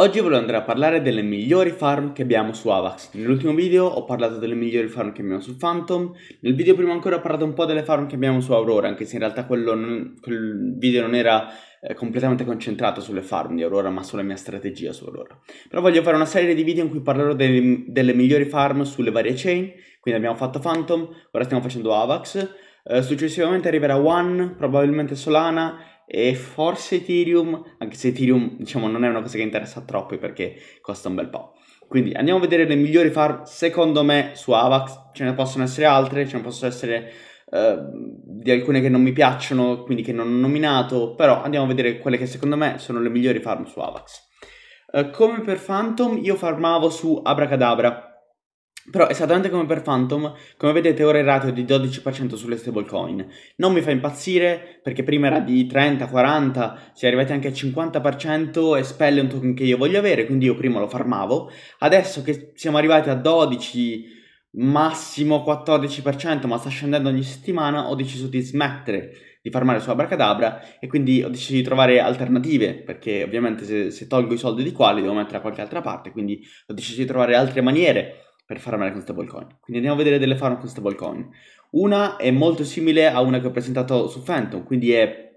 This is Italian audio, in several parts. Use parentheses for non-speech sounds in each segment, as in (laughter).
Oggi voglio andare a parlare delle migliori farm che abbiamo su Avax. Nell'ultimo video ho parlato delle migliori farm che abbiamo su Phantom, nel video prima ancora ho parlato un po' delle farm che abbiamo su Aurora, anche se in realtà non, quel video non era eh, completamente concentrato sulle farm di Aurora, ma sulla mia strategia su Aurora. Però voglio fare una serie di video in cui parlerò delle, delle migliori farm sulle varie chain, quindi abbiamo fatto Phantom, ora stiamo facendo Avax, eh, successivamente arriverà One, probabilmente Solana e forse Ethereum, anche se Ethereum diciamo non è una cosa che interessa troppo perché costa un bel po'. Quindi andiamo a vedere le migliori farm secondo me su Avax, ce ne possono essere altre, ce ne possono essere Uh, di alcune che non mi piacciono, quindi che non ho nominato, però andiamo a vedere quelle che secondo me sono le migliori farm su Avax. Uh, come per Phantom, io farmavo su Abracadabra, però esattamente come per Phantom, come vedete ora il ratio è di 12% sulle stablecoin. Non mi fa impazzire perché prima era di 30, 40, si è arrivati anche al 50% e Spell è un token che io voglio avere, quindi io prima lo farmavo. Adesso che siamo arrivati a 12, massimo 14%, ma sta scendendo ogni settimana, ho deciso di smettere di farmare su Abracadabra e quindi ho deciso di trovare alternative perché ovviamente se, se tolgo i soldi di qua li devo mettere da qualche altra parte, quindi ho deciso di trovare altre maniere per farmare con stablecoin. Quindi andiamo a vedere delle Farm con stablecoin. Una è molto simile a una che ho presentato su Phantom, quindi è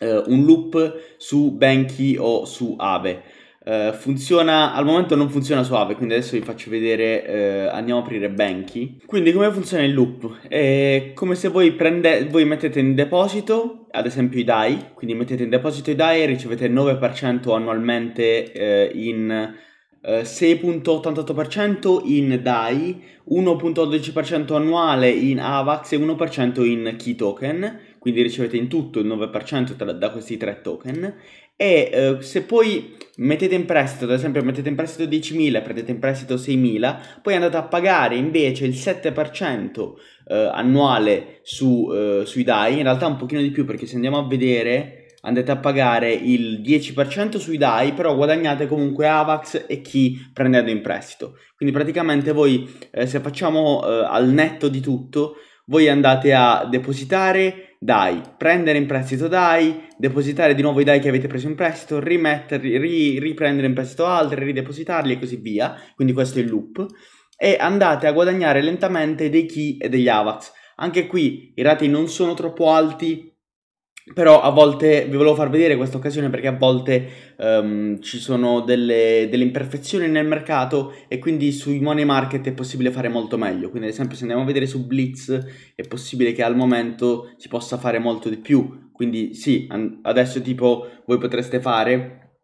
eh, un loop su Banky o su Ave. Eh, funziona, al momento non funziona su Ave, quindi adesso vi faccio vedere, eh, andiamo a aprire Banky. Quindi come funziona il loop? È come se voi, prende, voi mettete in deposito, ad esempio i DAI, quindi mettete in deposito i DAI e ricevete 9% annualmente eh, in 6.88% eh, in DAI, 1.12% annuale in AVAX e 1% in Key Token, quindi ricevete in tutto il 9% tra, da questi tre token. E eh, se poi mettete in prestito, ad esempio mettete in prestito 10.000, prendete in prestito 6.000, poi andate a pagare invece il 7% eh, annuale su, eh, sui DAI, in realtà un pochino di più perché se andiamo a vedere andate a pagare il 10% sui DAI, però guadagnate comunque AVAX e chi prendendo in prestito. Quindi praticamente voi, eh, se facciamo eh, al netto di tutto, voi andate a depositare DAI, prendere in prestito DAI, depositare di nuovo i DAI che avete preso in prestito, rimetterli, ri, riprendere in prestito altri, ridepositarli e così via. Quindi questo è il loop. E andate a guadagnare lentamente dei key e degli AVAX. Anche qui i rati non sono troppo alti però a volte vi volevo far vedere questa occasione perché a volte um, ci sono delle, delle, imperfezioni nel mercato e quindi sui money market è possibile fare molto meglio. Quindi ad esempio se andiamo a vedere su Blitz è possibile che al momento si possa fare molto di più. Quindi sì, adesso tipo voi potreste fare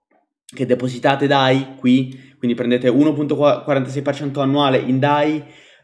che depositate DAI qui, quindi prendete 1.46% annuale in DAI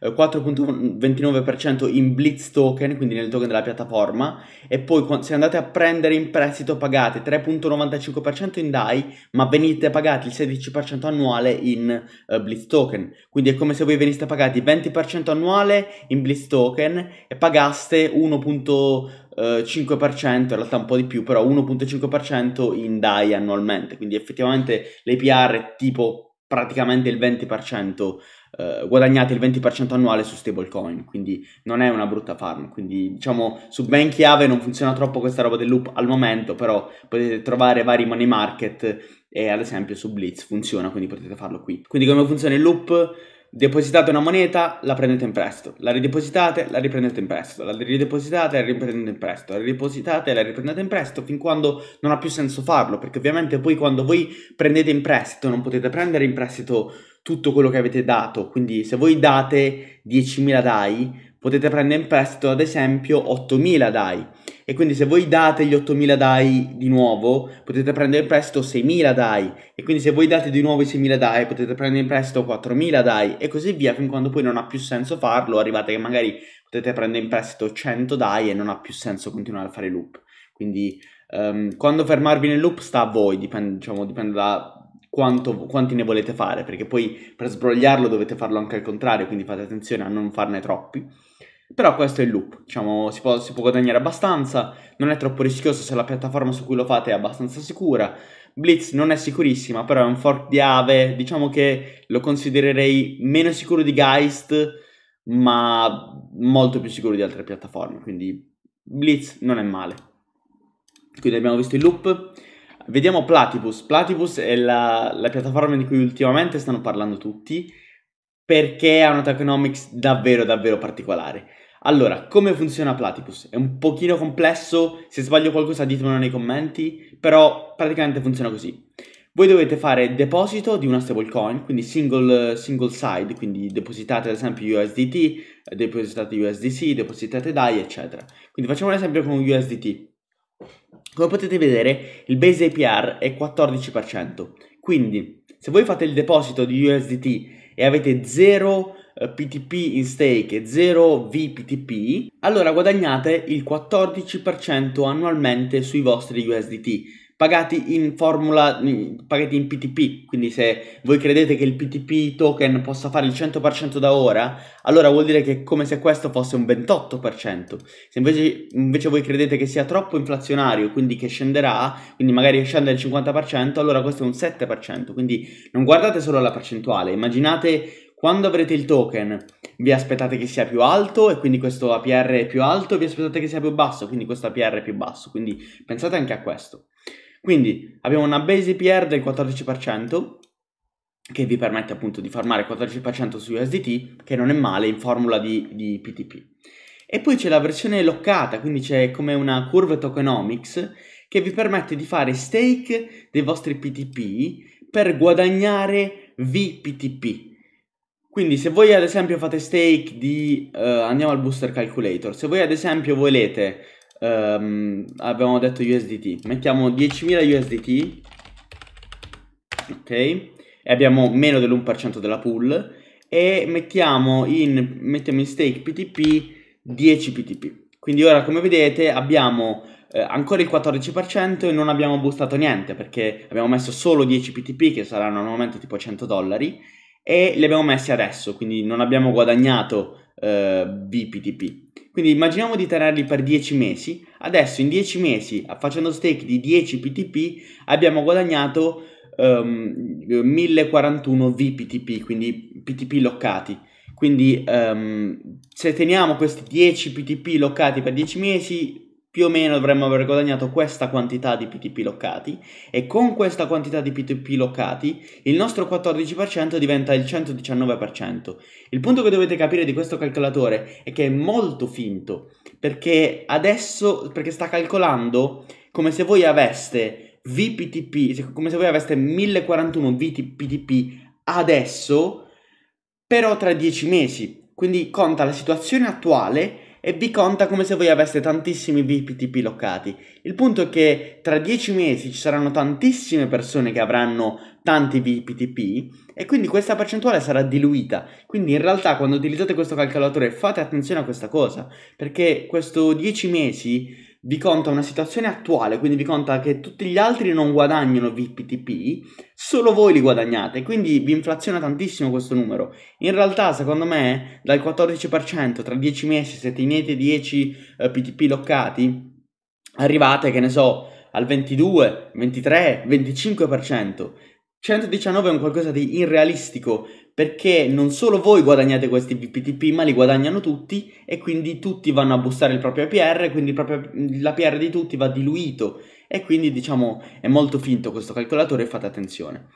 4.29% eh, in Blitz token, quindi nel token della piattaforma, e poi se andate a prendere in prestito pagate 3.95% in DAI, ma venite pagati il 16% annuale in uh, Blitz token. Quindi è come se voi veniste pagati 20% annuale in Blitz token e pagaste 1.5%, eh, in realtà un po' di più, però 1.5% in DAI annualmente. Quindi effettivamente l'APR è tipo praticamente il 20% eh, guadagnate il 20% annuale su stablecoin, quindi non è una brutta farm, quindi diciamo su ben chiave non funziona troppo questa roba del loop al momento, però potete trovare vari money market e ad esempio su Blitz funziona, quindi potete farlo qui. Quindi come funziona il loop? Depositate una moneta, la prendete in prestito, la ridepositate, la riprendete in prestito, la ridepositate, la riprendete in prestito, la ridepositate, la riprendete in prestito fin quando non ha più senso farlo, perché ovviamente poi quando voi prendete in prestito non potete prendere in prestito tutto quello che avete dato. Quindi se voi date 10.000 DAI, potete prendere in prestito ad esempio 8.000 DAI e quindi se voi date gli 8.000 DAI di nuovo potete prendere in prestito 6.000 DAI e quindi se voi date di nuovo i 6.000 DAI potete prendere in prestito 4.000 DAI e così via fin quando poi non ha più senso farlo arrivate che magari potete prendere in prestito 100 DAI e non ha più senso continuare a fare loop quindi um, quando fermarvi nel loop sta a voi dipende, diciamo, dipende da quanto, quanti ne volete fare, perché poi per sbrogliarlo dovete farlo anche al contrario, quindi fate attenzione a non farne troppi. Però questo è il loop, diciamo, si può, si può guadagnare abbastanza, non è troppo rischioso se la piattaforma su cui lo fate è abbastanza sicura. Blitz non è sicurissima, però è un fork di Ave, diciamo che lo considererei meno sicuro di Geist, ma molto più sicuro di altre piattaforme, quindi Blitz non è male. Quindi abbiamo visto il loop, vediamo Platypus. Platypus è la, la piattaforma di cui ultimamente stanno parlando tutti perché ha una tokenomics davvero davvero particolare. Allora, come funziona Platypus? È un pochino complesso, se sbaglio qualcosa ditemelo nei commenti, però praticamente funziona così. Voi dovete fare deposito di una stablecoin, quindi single, single side, quindi depositate ad esempio USDT, depositate USDC, depositate DAI, eccetera. Quindi facciamo un esempio con USDT. Come potete vedere il base APR è 14%, quindi se voi fate il deposito di USDT e avete 0 eh, PTP in stake e 0 VPTP, allora guadagnate il 14% annualmente sui vostri USDT pagati in formula, pagati in PTP, quindi se voi credete che il PTP token possa fare il 100% da ora, allora vuol dire che è come se questo fosse un 28%, se invece, invece voi credete che sia troppo inflazionario, quindi che scenderà, quindi magari scende al 50%, allora questo è un 7%, quindi non guardate solo la percentuale, immaginate quando avrete il token vi aspettate che sia più alto e quindi questo APR è più alto, vi aspettate che sia più basso, quindi questo APR è più basso, quindi pensate anche a questo. Quindi abbiamo una base IPR del 14% che vi permette appunto di farmare il 14% su USDT, che non è male in formula di, di PTP. E poi c'è la versione loccata, quindi c'è come una curve tokenomics che vi permette di fare stake dei vostri PTP per guadagnare VPTP. Quindi se voi ad esempio fate stake di... Uh, andiamo al booster calculator, se voi ad esempio volete um, ehm, abbiamo detto USDT, mettiamo 10.000 USDT, ok, e abbiamo meno dell'1% della pool, e mettiamo in, mettiamo in stake PTP 10 PTP. Quindi ora come vedete abbiamo eh, ancora il 14% e non abbiamo boostato niente perché abbiamo messo solo 10 PTP che saranno normalmente tipo 100 dollari e li abbiamo messi adesso, quindi non abbiamo guadagnato eh, BPTP. Quindi immaginiamo di tenerli per 10 mesi, adesso in 10 mesi facendo stake di 10 PTP abbiamo guadagnato um, 1041 VPTP, quindi PTP locati. Quindi um, se teniamo questi 10 PTP locati per 10 mesi più o meno dovremmo aver guadagnato questa quantità di PTP locati e con questa quantità di PTP locati il nostro 14% diventa il 119%. Il punto che dovete capire di questo calcolatore è che è molto finto perché adesso perché sta calcolando come se voi aveste VPTP, come se voi aveste 1041 VPTP adesso però tra 10 mesi. Quindi conta la situazione attuale e vi conta come se voi aveste tantissimi VPTP loccati. Il punto è che tra 10 mesi ci saranno tantissime persone che avranno tanti VPTP e quindi questa percentuale sarà diluita. Quindi in realtà quando utilizzate questo calcolatore fate attenzione a questa cosa, perché questo 10 mesi vi conta una situazione attuale, quindi vi conta che tutti gli altri non guadagnano VPTP, solo voi li guadagnate, quindi vi inflaziona tantissimo questo numero. In realtà, secondo me, dal 14% tra 10 mesi, se tenete 10 eh, PTP loccati, arrivate, che ne so, al 22, 23, 25%. 119 è un qualcosa di irrealistico perché non solo voi guadagnate questi PTP ma li guadagnano tutti e quindi tutti vanno a bussare il proprio APR quindi proprio l'APR di tutti va diluito e quindi diciamo è molto finto questo calcolatore fate attenzione.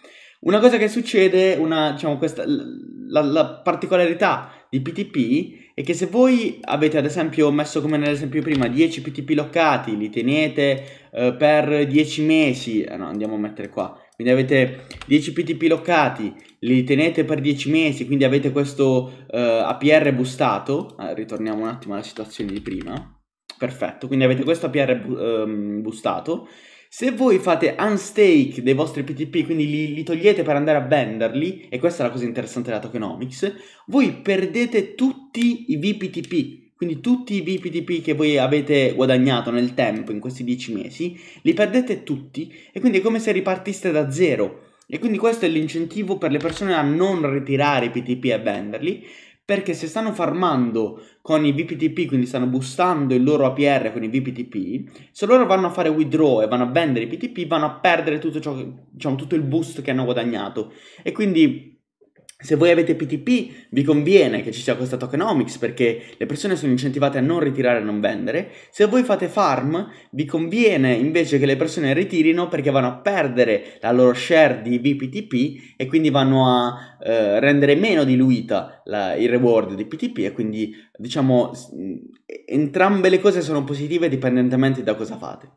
Una cosa che succede, una, diciamo, questa, la, la particolarità di PTP è che se voi avete ad esempio messo come nell'esempio prima 10 PTP locati, li tenete eh, per 10 mesi, eh, no andiamo a mettere qua, quindi avete 10 PTP locati, li tenete per 10 mesi, quindi avete questo eh, APR boostato, allora, ah, ritorniamo un attimo alla situazione di prima, perfetto, quindi avete questo APR bu um, ehm, boostato, se voi fate unstake dei vostri PTP, quindi li, li, togliete per andare a venderli, e questa è la cosa interessante della tokenomics, voi perdete tutti i VPTP, quindi tutti i BPTP che voi avete guadagnato nel tempo, in questi 10 mesi, li perdete tutti e quindi è come se ripartiste da zero. E quindi questo è l'incentivo per le persone a non ritirare i PTP e venderli, perché se stanno farmando con i BPTP, quindi stanno boostando il loro APR con i BPTP, se loro vanno a fare withdraw e vanno a vendere i PTP, vanno a perdere tutto, ciò, diciamo, tutto il boost che hanno guadagnato. E quindi se voi avete PTP vi conviene che ci sia questa tokenomics perché le persone sono incentivate a non ritirare e non vendere. Se voi fate farm vi conviene invece che le persone ritirino perché vanno a perdere la loro share di VPTP e quindi vanno a eh, rendere meno diluita la, il reward di PTP e quindi diciamo entrambe le cose sono positive dipendentemente da cosa fate.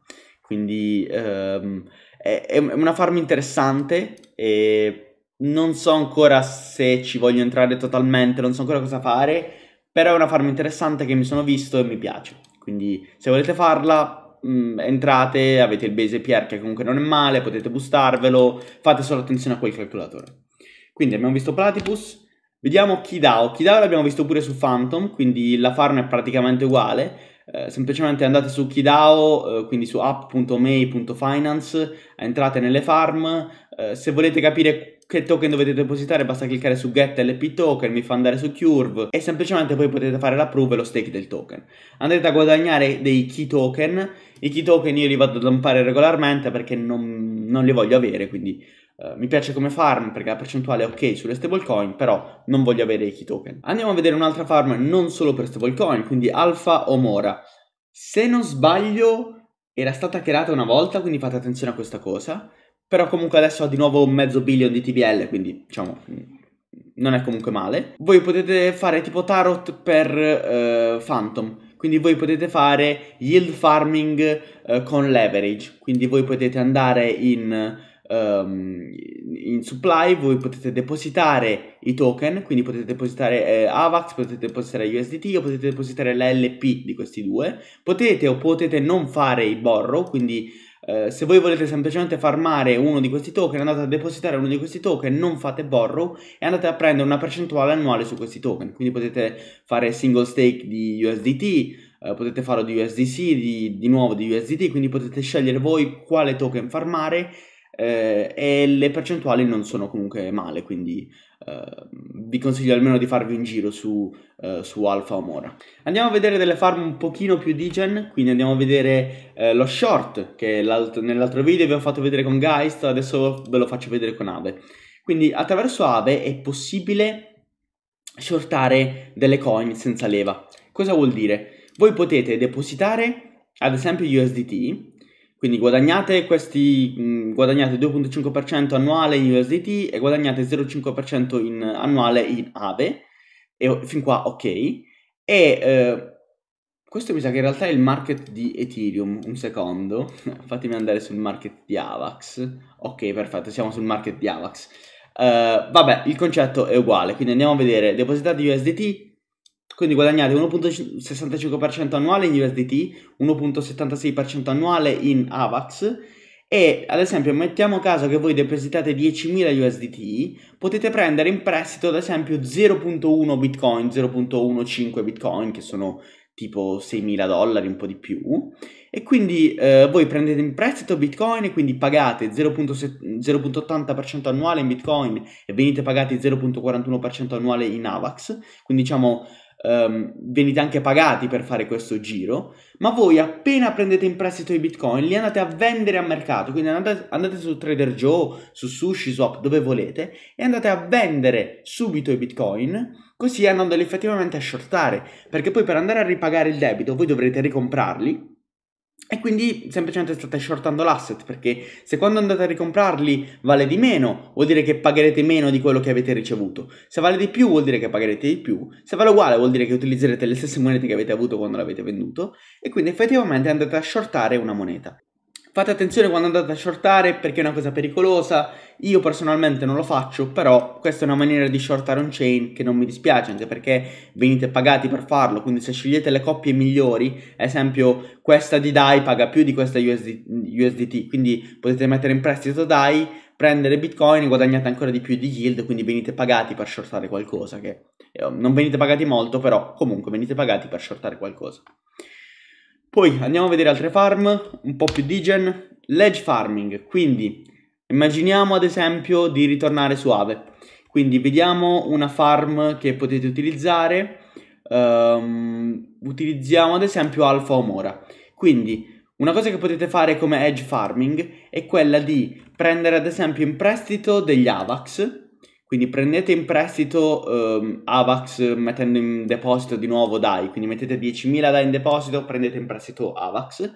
Quindi ehm, è, è una farm interessante e non so ancora se ci voglio entrare totalmente, non so ancora cosa fare, però è una farm interessante che mi sono visto e mi piace. Quindi se volete farla, mh, mm, entrate, avete il base PR che comunque non è male, potete boostarvelo, fate solo attenzione a quel calcolatore. Quindi abbiamo visto Platypus, vediamo Kidao. Kidao l'abbiamo visto pure su Phantom, quindi la farm è praticamente uguale. Eh, semplicemente andate su Kidao, eh, quindi su app.may.finance, entrate nelle farm. Eh, se volete capire che token dovete depositare basta cliccare su get LP token, mi fa andare su Curve e semplicemente voi potete fare la prove e lo stake del token. Andrete a guadagnare dei key token, i key token io li vado a dumpare regolarmente perché non, non li voglio avere, quindi Uh, mi piace come farm perché la percentuale è ok sulle stablecoin, però non voglio avere i key token. Andiamo a vedere un'altra farm non solo per stablecoin, quindi Alfa o Mora. Se non sbaglio era stata creata una volta, quindi fate attenzione a questa cosa. Però comunque adesso ha di nuovo mezzo billion di TBL, quindi diciamo non è comunque male. Voi potete fare tipo tarot per eh, Phantom. Quindi voi potete fare yield farming eh, con leverage. Quindi voi potete andare in, um, in, supply, voi potete depositare i token, quindi potete depositare eh, AVAX, potete depositare USDT o potete depositare l'LP di questi due. Potete o potete non fare i borrow, quindi eh, se voi volete semplicemente farmare uno di questi token, andate a depositare uno di questi token, non fate borrow e andate a prendere una percentuale annuale su questi token. Quindi potete fare single stake di USDT, Uh, eh, potete farlo di USDC, di, di, nuovo di USDT, quindi potete scegliere voi quale token farmare eh, e le percentuali non sono comunque male, quindi Ehm, vi consiglio almeno di farvi un giro su, uh, su Alfa Omora. Andiamo a vedere delle farm un pochino più di gen, quindi andiamo a vedere uh, lo short che nell'altro video vi ho fatto vedere con Geist, adesso ve lo faccio vedere con Ave. Quindi attraverso Ave è possibile shortare delle coin senza leva. Cosa vuol dire? Voi potete depositare ad esempio USDT quindi guadagnate, questi, mh, guadagnate 2.5% annuale in USDT e guadagnate 0.5% in, annuale in AVE, e, fin qua ok. E eh, questo mi sa che in realtà è il market di Ethereum, un secondo, (laughs) fatemi andare sul market di AVAX, ok perfetto, siamo sul market di AVAX. Uh, vabbè, il concetto è uguale, quindi andiamo a vedere, depositate USDT, quindi guadagnate 1.65% annuale in USDT, 1.76% annuale in AVAX e ad esempio mettiamo caso che voi depositate 10.000 USDT, potete prendere in prestito ad esempio 0.1 Bitcoin, 0.15 Bitcoin che sono tipo 6.000 dollari, un po' di più e quindi eh, voi prendete in prestito Bitcoin e quindi pagate 0.80% annuale in Bitcoin e venite pagati 0.41% annuale in AVAX, quindi diciamo um, venite anche pagati per fare questo giro, ma voi appena prendete in prestito i bitcoin li andate a vendere a mercato, quindi andate, andate su Trader Joe, su Sushi, Swap, dove volete, e andate a vendere subito i bitcoin così andandoli effettivamente a shortare, perché poi per andare a ripagare il debito voi dovrete ricomprarli e quindi semplicemente state shortando l'asset perché se quando andate a ricomprarli vale di meno vuol dire che pagherete meno di quello che avete ricevuto, se vale di più vuol dire che pagherete di più, se vale uguale vuol dire che utilizzerete le stesse monete che avete avuto quando l'avete venduto e quindi effettivamente andate a shortare una moneta. Fate attenzione quando andate a shortare perché è una cosa pericolosa. Io personalmente non lo faccio, però questa è una maniera di shortare on chain che non mi dispiace, anche perché venite pagati per farlo. Quindi se scegliete le coppie migliori, ad esempio questa di DAI paga più di questa USD, USDT, quindi potete mettere in prestito DAI, prendere Bitcoin e guadagnate ancora di più di yield, quindi venite pagati per shortare qualcosa che eh, non venite pagati molto, però comunque venite pagati per shortare qualcosa. Poi andiamo a vedere altre farm, un po' più digen, ledge farming, quindi immaginiamo ad esempio di ritornare su Ave, quindi vediamo una farm che potete utilizzare, um, utilizziamo ad esempio Alpha Omora, quindi una cosa che potete fare come edge farming è quella di prendere ad esempio in prestito degli AVAX quindi prendete in prestito ehm, AVAX mettendo in deposito di nuovo DAI, quindi mettete 10.000 DAI in deposito, prendete in prestito AVAX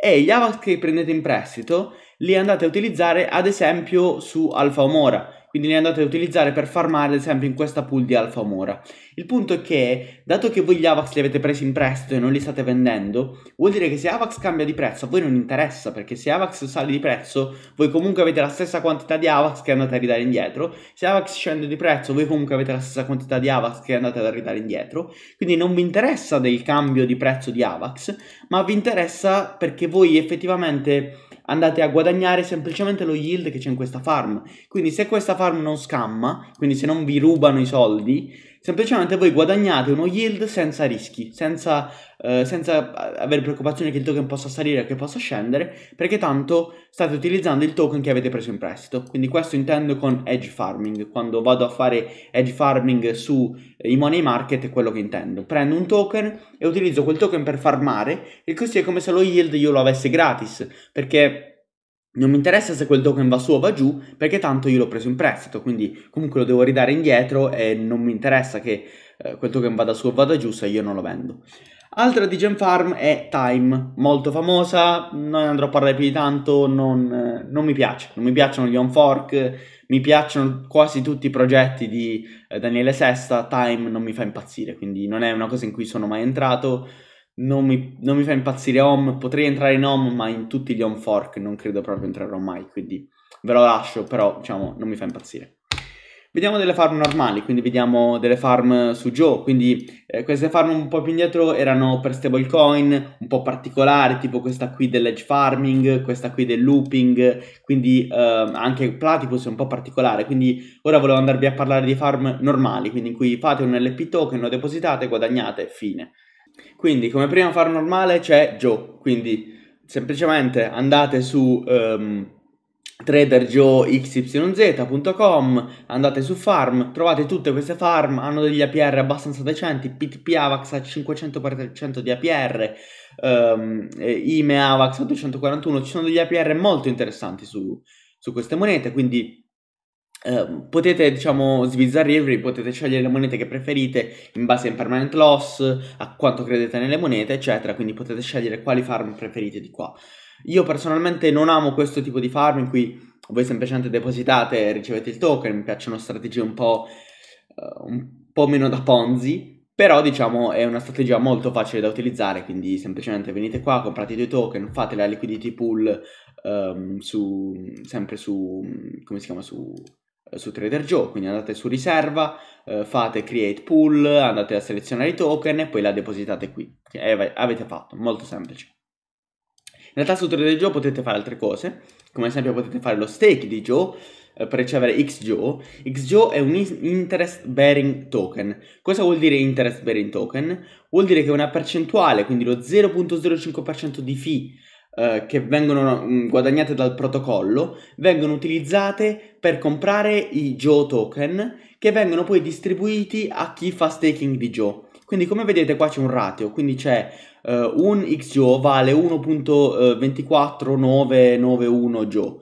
e gli AVAX che prendete in prestito li andate a utilizzare ad esempio su Alfa Omora quindi li andate a utilizzare per farmare ad esempio in questa pool di Alfa Mora. Il punto è che, dato che voi gli Avax li avete presi in prestito e non li state vendendo, vuol dire che se Avax cambia di prezzo a voi non interessa, perché se Avax sale di prezzo, voi comunque avete la stessa quantità di Avax che andate a ridare indietro, se Avax scende di prezzo, voi comunque avete la stessa quantità di Avax che andate a ridare indietro, quindi non vi interessa del cambio di prezzo di Avax, ma vi interessa perché voi effettivamente andate a guadagnare semplicemente lo yield che c'è in questa farm. Quindi se questa farm non scamma, quindi se non vi rubano i soldi, semplicemente voi guadagnate uno yield senza rischi, senza, eh, senza avere preoccupazione che il token possa salire o che possa scendere, perché tanto state utilizzando il token che avete preso in prestito. Quindi questo intendo con edge farming, quando vado a fare edge farming sui eh, money market è quello che intendo. Prendo un token e utilizzo quel token per farmare, e così è come se lo yield io lo avessi gratis, perché non mi interessa se quel token va su o va giù, perché tanto io l'ho preso in prestito, quindi comunque lo devo ridare indietro e non mi interessa che eh, quel token vada su o vada giù se io non lo vendo. Altra di Gem Farm è Time, molto famosa, non andrò a parlare più di tanto, non, eh, non mi piace, non mi piacciono gli on fork, mi piacciono quasi tutti i progetti di eh, Daniele Sesta, Time non mi fa impazzire, quindi non è una cosa in cui sono mai entrato, non mi, non mi fa impazzire home, potrei entrare in home, ma in tutti gli home fork non credo proprio entrerò mai, quindi ve lo lascio, però diciamo non mi fa impazzire. Vediamo delle farm normali, quindi vediamo delle farm su Joe, quindi eh, queste farm un po' più indietro erano per stablecoin, un po' particolari, tipo questa qui dell'edge farming, questa qui del looping, quindi eh, anche Platypus è un po' particolare, quindi ora volevo andarvi a parlare di farm normali, quindi in cui fate un LP token, lo depositate, guadagnate, fine. Quindi come prima far normale c'è Joe, quindi semplicemente andate su um, ehm, traderjoexyz.com, andate su farm, trovate tutte queste farm, hanno degli APR abbastanza decenti, PTP AVAX a 500% di APR, um, IME AVAX a 241, ehm, ci sono degli APR molto interessanti su, su queste monete, quindi Ehm, potete diciamo sbizzarrirvi, potete scegliere le monete che preferite in base al permanent loss, a quanto credete nelle monete, eccetera, quindi potete scegliere quali farm preferite di qua. Io personalmente non amo questo tipo di farm in cui voi semplicemente depositate e ricevete il token, mi piacciono strategie un po', uh, un po' meno da Ponzi, però diciamo è una strategia molto facile da utilizzare, quindi semplicemente venite qua, comprate i due token, fate la liquidity pool um, su, sempre su, come si chiama, su su Trader Joe, quindi andate su riserva, eh, fate create pool, andate a selezionare i token e poi la depositate qui. E avete fatto, molto semplice. In realtà su Trader Joe potete fare altre cose, come ad esempio potete fare lo stake di Joe eh, per ricevere XJO. XJO è un interest bearing token. Cosa vuol dire interest bearing token? Vuol dire che una percentuale, quindi lo 0.05% di fee eh, che vengono mm, guadagnate dal protocollo vengono utilizzate per comprare i Joe token che vengono poi distribuiti a chi fa staking di Joe. Quindi come vedete qua c'è un ratio, quindi c'è eh, un XJO vale 1.24991 eh, Joe.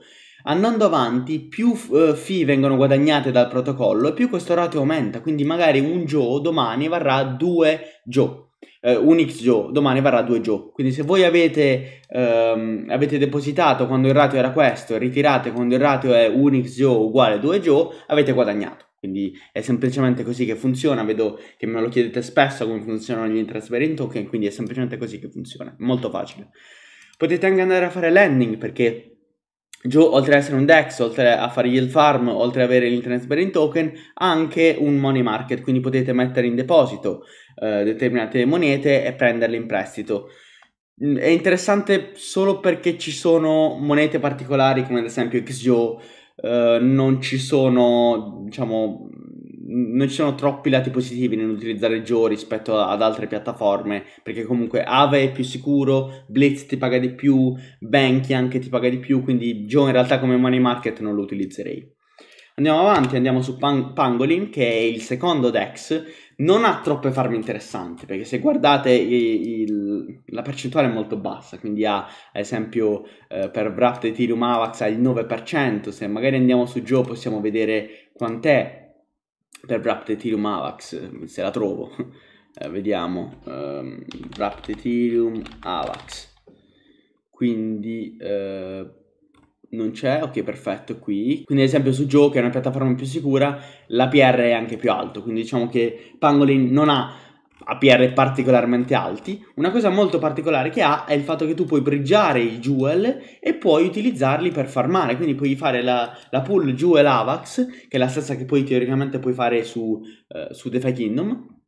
Andando avanti, più eh, fee vengono guadagnate dal protocollo e più questo ratio aumenta, quindi magari un Joe domani varrà 2 Joe eh, un X Joe, domani varrà 2 Joe. Quindi se voi avete, ehm, avete, depositato quando il ratio era questo e ritirate quando il ratio è un X Joe uguale 2 Joe, avete guadagnato. Quindi è semplicemente così che funziona, vedo che me lo chiedete spesso come funzionano gli interest token, quindi è semplicemente così che funziona, molto facile. Potete anche andare a fare landing perché Joe, oltre ad essere un DEX, oltre a fare yield farm, oltre ad avere l'internet bearing token, ha anche un money market, quindi potete mettere in deposito eh, determinate monete e prenderle in prestito. Mm, è interessante solo perché ci sono monete particolari come ad esempio XJO, eh, non ci sono, diciamo, mm, non ci sono troppi lati positivi nell'utilizzare Joe rispetto ad altre piattaforme, perché comunque Ave è più sicuro, Blitz ti paga di più, Banky anche ti paga di più, quindi Joe in realtà come money market non lo utilizzerei. Andiamo avanti, andiamo su Pan- Pangolin, che è il secondo Dex. Non ha troppe farm interessanti, perché se guardate il, il, la percentuale è molto bassa, quindi ha, ad esempio, eh, per Wrapped Ethereum Avax ha il 9%, se magari andiamo su Joe possiamo vedere quant'è per Wrapped Ethereum Avax, se la trovo. Eh, vediamo, um, Wrapped Ethereum Avax. Quindi... Eh, non c'è, ok perfetto qui. Quindi ad esempio su Joe che è una piattaforma più sicura, l'APR è anche più alto, quindi diciamo che Pangolin non ha APR particolarmente alti. Una cosa molto particolare che ha è il fatto che tu puoi briggiare i jewel e puoi utilizzarli per farmare, quindi puoi fare la, la pool jewel avax, che è la stessa che poi teoricamente puoi fare su, eh, su The Fai Kingdom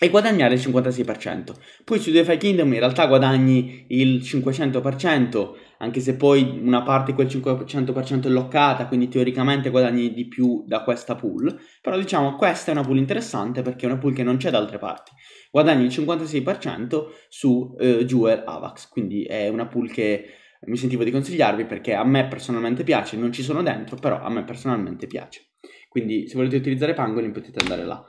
e guadagnare il 56%. Poi su DeFi Kingdom in realtà guadagni il 500%, anche se poi una parte di quel 500% è loccata, quindi teoricamente guadagni di più da questa pool, però diciamo questa è una pool interessante perché è una pool che non c'è da altre parti. Guadagni il 56% su eh, Jewel Avax, quindi è una pool che mi sentivo di consigliarvi perché a me personalmente piace, non ci sono dentro, però a me personalmente piace. Quindi se volete utilizzare Pangolin potete andare là.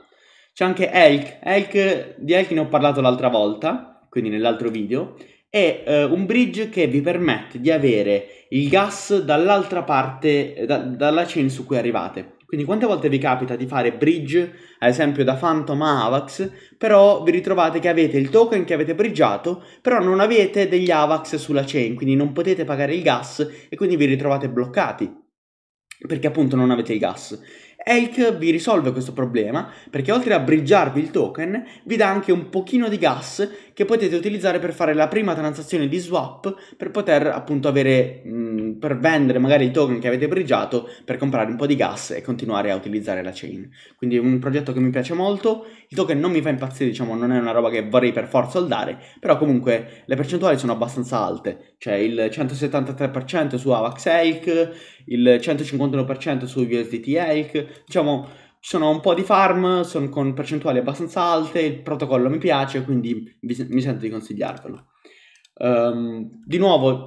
C'è anche Elk, Elk di Elk ne ho parlato l'altra volta, quindi nell'altro video, è eh, un bridge che vi permette di avere il gas dall'altra parte, eh, da, dalla chain su cui arrivate. Quindi quante volte vi capita di fare bridge, ad esempio da Phantom a Avax, però vi ritrovate che avete il token che avete bridgeato, però non avete degli Avax sulla chain, quindi non potete pagare il gas e quindi vi ritrovate bloccati, perché appunto non avete il gas. Elk vi risolve questo problema perché oltre a briggiarvi il token vi dà anche un pochino di gas che potete utilizzare per fare la prima transazione di swap per poter appunto avere mh, mm, per vendere magari il token che avete briggiato per comprare un po' di gas e continuare a utilizzare la chain. Quindi è un progetto che mi piace molto, il token non mi fa impazzire, diciamo, non è una roba che vorrei per forza holdare, però comunque le percentuali sono abbastanza alte, cioè il 173% su Avax Elk il 151% su USDT ELK, diciamo ci sono un po' di farm, sono con percentuali abbastanza alte, il protocollo mi piace, quindi mi sento di consigliarvelo. Um, di nuovo, um,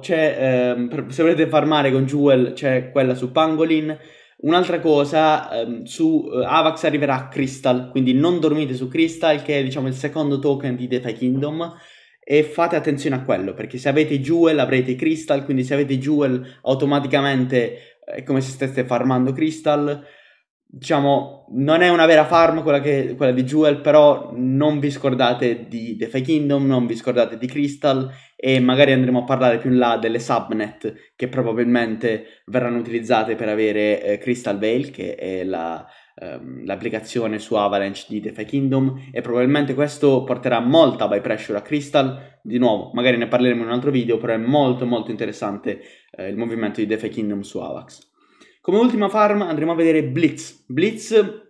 se volete farmare con Jewel c'è quella su Pangolin. Un'altra cosa, um, su uh, Avax arriverà Crystal, quindi non dormite su Crystal, che è diciamo il secondo token di DeFi Kingdom. E fate attenzione a quello, perché se avete Jewel avrete Crystal, quindi se avete Jewel automaticamente è come se stesse farmando Crystal. Diciamo, non è una vera farm quella, che, quella di Jewel, però non vi scordate di The Fake Kingdom, non vi scordate di Crystal e magari andremo a parlare più in là delle subnet che probabilmente verranno utilizzate per avere eh, Crystal Veil, che è la, ehm, l'applicazione su Avalanche di DeFi Kingdom e probabilmente questo porterà molta buy pressure a Crystal, di nuovo magari ne parleremo in un altro video, però è molto molto interessante eh, il movimento di DeFi Kingdom su Avax. Come ultima farm andremo a vedere Blitz. Blitz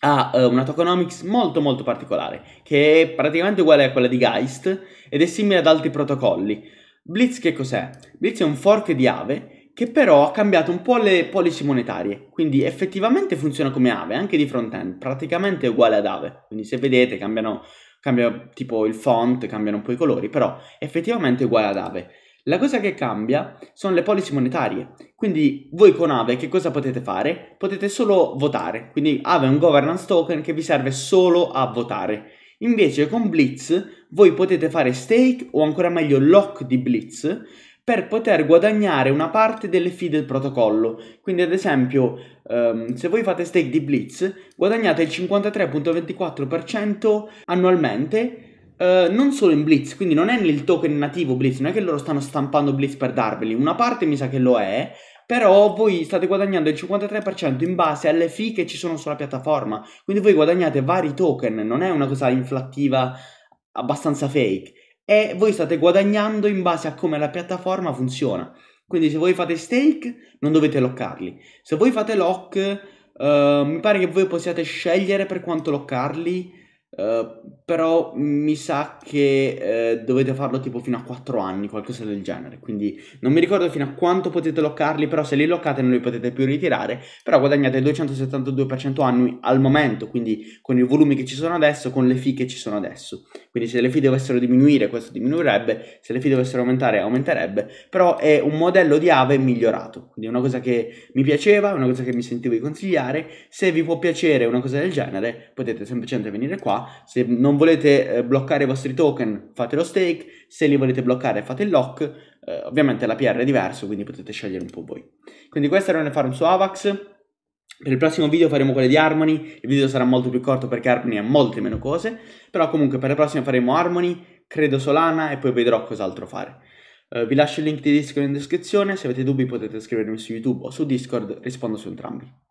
ha uh, una tokenomics molto molto particolare, che è praticamente uguale a quella di Geist ed è simile ad altri protocolli. Blitz che cos'è? Blitz è un fork di Ave che però ha cambiato un po' le pollici monetarie, quindi effettivamente funziona come Ave, anche di front-end, praticamente è uguale ad Ave, quindi se vedete cambiano, cambiano tipo il font, cambiano un po' i colori, però effettivamente è uguale ad Ave. La cosa che cambia sono le pollici monetarie, quindi voi con Ave che cosa potete fare? Potete solo votare, quindi Ave è un governance token che vi serve solo a votare. Invece con Blitz voi potete fare stake o ancora meglio lock di Blitz, per poter guadagnare una parte delle fee del protocollo. Quindi ad esempio ehm, se voi fate stake di Blitz guadagnate il 53.24% annualmente Uh, non solo in Blitz, quindi non è nel token nativo Blitz, non è che loro stanno stampando Blitz per darveli, una parte mi sa che lo è, però voi state guadagnando il 53% in base alle fee che ci sono sulla piattaforma, quindi voi guadagnate vari token, non è una cosa inflattiva abbastanza fake e voi state guadagnando in base a come la piattaforma funziona. Quindi se voi fate stake non dovete loccarli. Se voi fate lock, eh, mi pare che voi possiate scegliere per quanto loccarli Ehm, però mi sa che eh, dovete farlo tipo fino a 4 anni, qualcosa del genere. Quindi non mi ricordo fino a quanto potete loccarli, però se li loccate non li potete più ritirare, però guadagnate 272% annui al momento, quindi con i volumi che ci sono adesso, con le fee che ci sono adesso. Quindi se le fee dovessero diminuire, questo diminuirebbe, se le fee dovessero aumentare, aumenterebbe, però è un modello di AVE migliorato. Quindi è una cosa che mi piaceva, una cosa che mi sentivo di consigliare. Se vi può piacere una cosa del genere, potete semplicemente venire qua se non volete eh, bloccare i vostri token, fate lo stake, se li volete bloccare fate il lock. Eh, ovviamente la PR è diversa, quindi potete scegliere un po' voi. Quindi questo era un farm su Avax. Per il prossimo video faremo quelle di Harmony, il video sarà molto più corto perché Harmony ha molte meno cose, però comunque per la prossima faremo Harmony, credo Solana e poi vedrò cos'altro fare. Eh, vi lascio il link di Discord in descrizione, se avete dubbi potete scrivermi su YouTube o su Discord, rispondo su entrambi.